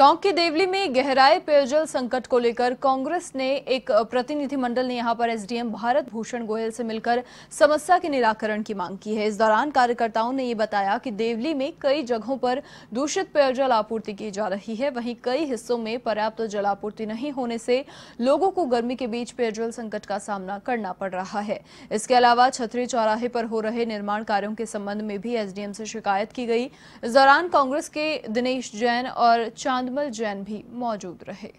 टोंक के देवली में गहराए पेयजल संकट को लेकर कांग्रेस ने एक प्रतिनिधिमंडल ने यहां पर एसडीएम भारत भूषण गोयल से मिलकर समस्या के निराकरण की मांग की है इस दौरान कार्यकर्ताओं ने ये बताया कि देवली में कई जगहों पर दूषित पेयजल आपूर्ति की जा रही है वहीं कई हिस्सों में पर्याप्त जल आपूर्ति नहीं होने से लोगों को गर्मी के बीच पेयजल संकट का सामना करना पड़ रहा है इसके अलावा छतरी चौराहे पर हो रहे निर्माण कार्यो के संबंध में भी एसडीएम से शिकायत की गई इस दौरान कांग्रेस के दिनेश जैन और चांद पद्मल जैन भी मौजूद रहे